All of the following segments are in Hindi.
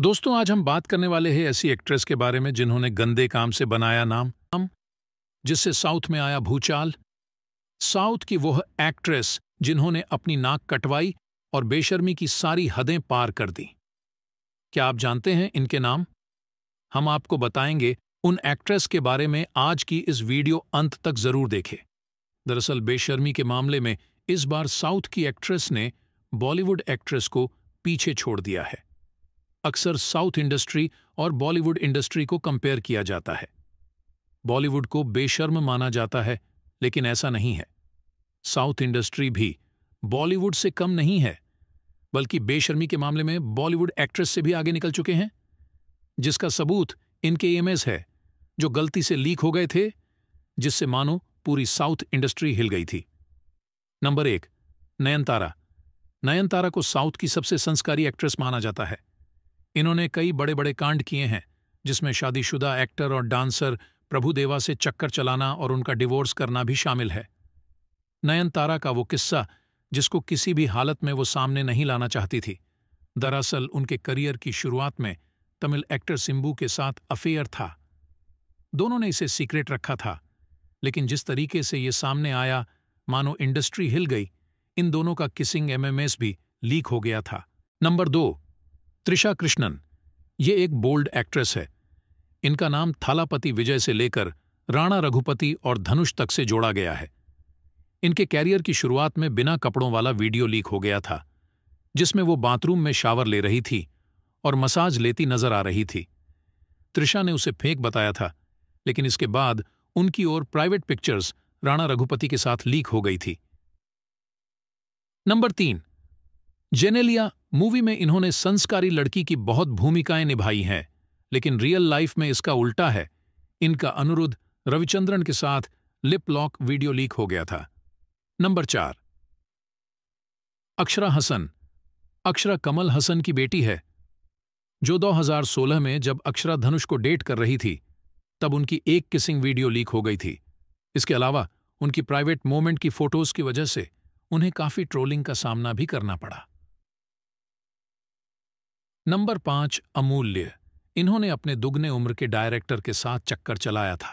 दोस्तों आज हम बात करने वाले हैं ऐसी एक्ट्रेस के बारे में जिन्होंने गंदे काम से बनाया नाम जिससे साउथ में आया भूचाल साउथ की वह एक्ट्रेस जिन्होंने अपनी नाक कटवाई और बेशर्मी की सारी हदें पार कर दी क्या आप जानते हैं इनके नाम हम आपको बताएंगे उन एक्ट्रेस के बारे में आज की इस वीडियो अंत तक जरूर देखें दरअसल बेशर्मी के मामले में इस बार साउथ की एक्ट्रेस ने बॉलीवुड एक्ट्रेस को पीछे छोड़ दिया है अक्सर साउथ इंडस्ट्री और बॉलीवुड इंडस्ट्री को कंपेयर किया जाता है बॉलीवुड को बेशर्म माना जाता है लेकिन ऐसा नहीं है साउथ इंडस्ट्री भी बॉलीवुड से कम नहीं है बल्कि बेशर्मी के मामले में बॉलीवुड एक्ट्रेस से भी आगे निकल चुके हैं जिसका सबूत इनके ईएमएस e है जो गलती से लीक हो गए थे जिससे मानो पूरी साउथ इंडस्ट्री हिल गई थी नंबर एक नयनतारा नयनतारा को साउथ की सबसे संस्कारी एक्ट्रेस माना जाता है इन्होंने कई बड़े बड़े कांड किए हैं जिसमें शादीशुदा एक्टर और डांसर प्रभुदेवा से चक्कर चलाना और उनका डिवोर्स करना भी शामिल है नयनतारा का वो किस्सा जिसको किसी भी हालत में वो सामने नहीं लाना चाहती थी दरअसल उनके करियर की शुरुआत में तमिल एक्टर सिम्बू के साथ अफेयर था दोनों ने इसे सीक्रेट रखा था लेकिन जिस तरीके से ये सामने आया मानो इंडस्ट्री हिल गई इन दोनों का किसिंग एमएमएस भी लीक हो गया था नंबर दो त्रिशा कृष्णन ये एक बोल्ड एक्ट्रेस है इनका नाम थालापति विजय से लेकर राणा रघुपति और धनुष तक से जोड़ा गया है इनके कैरियर की शुरुआत में बिना कपड़ों वाला वीडियो लीक हो गया था जिसमें वो बाथरूम में शावर ले रही थी और मसाज लेती नजर आ रही थी त्रिशा ने उसे फेंक बताया था लेकिन इसके बाद उनकी ओर प्राइवेट पिक्चर्स राणा रघुपति के साथ लीक हो गई थी नंबर तीन जेनेलिया मूवी में इन्होंने संस्कारी लड़की की बहुत भूमिकाएं निभाई हैं लेकिन रियल लाइफ में इसका उल्टा है इनका अनुरुद्ध रविचंद्रन के साथ लिप लॉक वीडियो लीक हो गया था नंबर चार अक्षरा हसन अक्षरा कमल हसन की बेटी है जो 2016 में जब अक्षरा धनुष को डेट कर रही थी तब उनकी एक किसिंग वीडियो लीक हो गई थी इसके अलावा उनकी प्राइवेट मोमेंट की फोटोज की वजह से उन्हें काफी ट्रोलिंग का सामना भी करना पड़ा नंबर पांच अमूल्य इन्होंने अपने दुगने उम्र के डायरेक्टर के साथ चक्कर चलाया था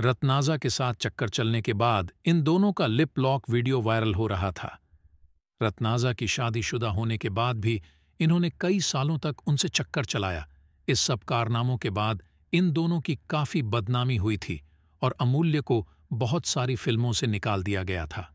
रत्नाजा के साथ चक्कर चलने के बाद इन दोनों का लिप लॉक वीडियो वायरल हो रहा था रत्नाजा की शादीशुदा होने के बाद भी इन्होंने कई सालों तक उनसे चक्कर चलाया इस सब कारनामों के बाद इन दोनों की काफी बदनामी हुई थी और अमूल्य को बहुत सारी फिल्मों से निकाल दिया गया था